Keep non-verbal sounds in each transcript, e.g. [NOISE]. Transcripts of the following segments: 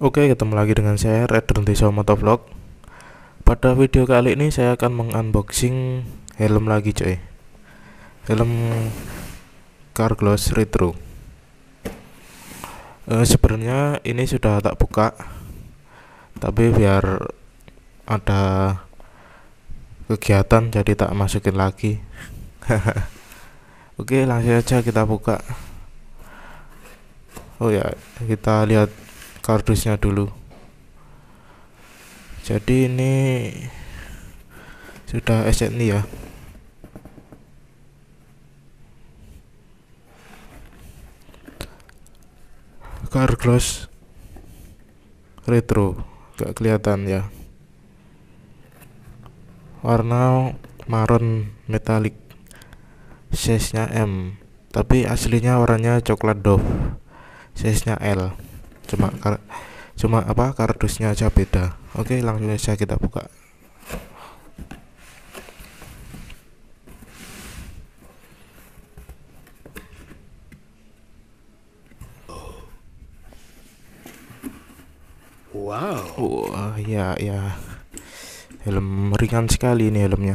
Oke, ketemu lagi dengan saya Red Dentisa Motovlog. Pada video kali ini saya akan mengunboxing helm lagi, coy. Helm car gloss Retro. E, sebenarnya ini sudah tak buka. Tapi biar ada kegiatan jadi tak masukin lagi. [LAUGHS] Oke, langsung aja kita buka. Oh ya, kita lihat kardusnya dulu jadi ini sudah eset nih ya car gloss retro gak kelihatan ya warna marun metalik size nya M tapi aslinya warnanya coklat dove size nya L cuma kar cuma apa kardusnya aja beda oke langsung saja kita buka Wow. Wah, ya ya. Helm ringan sekali ini helmnya.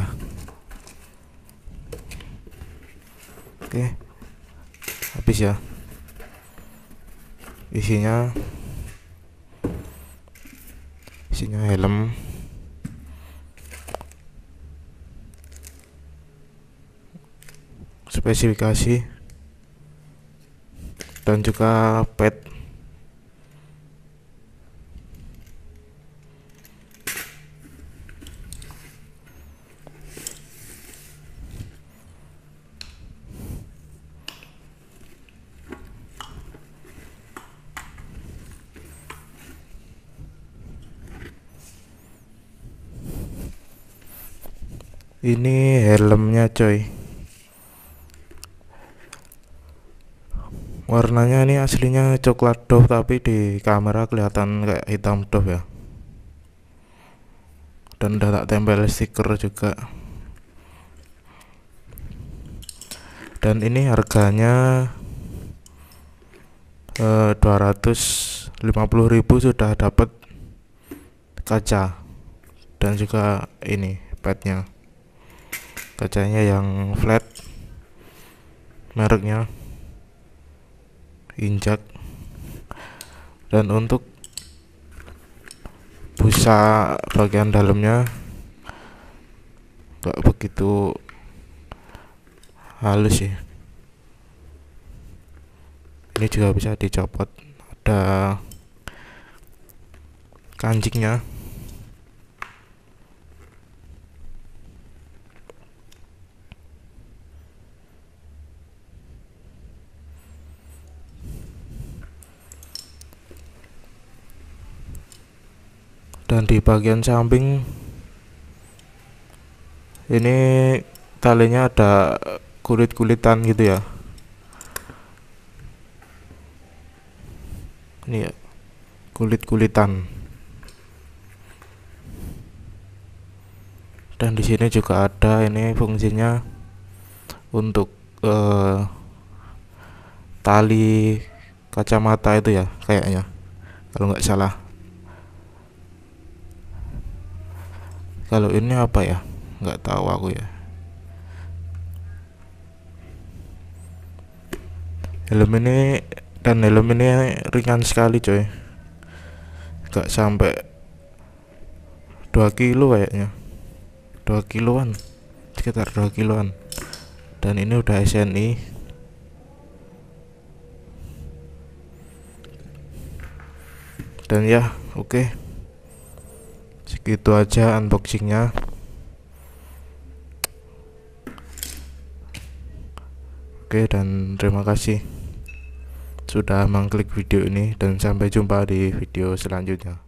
Oke. Habis ya isinya isinya helm spesifikasi dan juga pet ini helmnya coy warnanya ini aslinya coklat doff tapi di kamera kelihatan kayak hitam doff ya dan udah tak tempel stiker juga dan ini harganya eh, 250.000 sudah dapat kaca dan juga ini padnya kacanya yang flat mereknya injak dan untuk busa bagian dalamnya enggak begitu halus sih ini juga bisa dicopot ada kancingnya dan di bagian samping ini talinya ada kulit-kulitan gitu ya ini ya kulit-kulitan dan di sini juga ada ini fungsinya untuk eh, tali kacamata itu ya kayaknya kalau nggak salah kalau ini apa ya nggak tahu aku ya helm ini dan helm ini ringan sekali coy gak sampai 2 kilo kayaknya 2 kiloan sekitar 2 kiloan dan ini udah SNI dan ya oke okay itu aja unboxingnya oke dan terima kasih sudah mengklik video ini dan sampai jumpa di video selanjutnya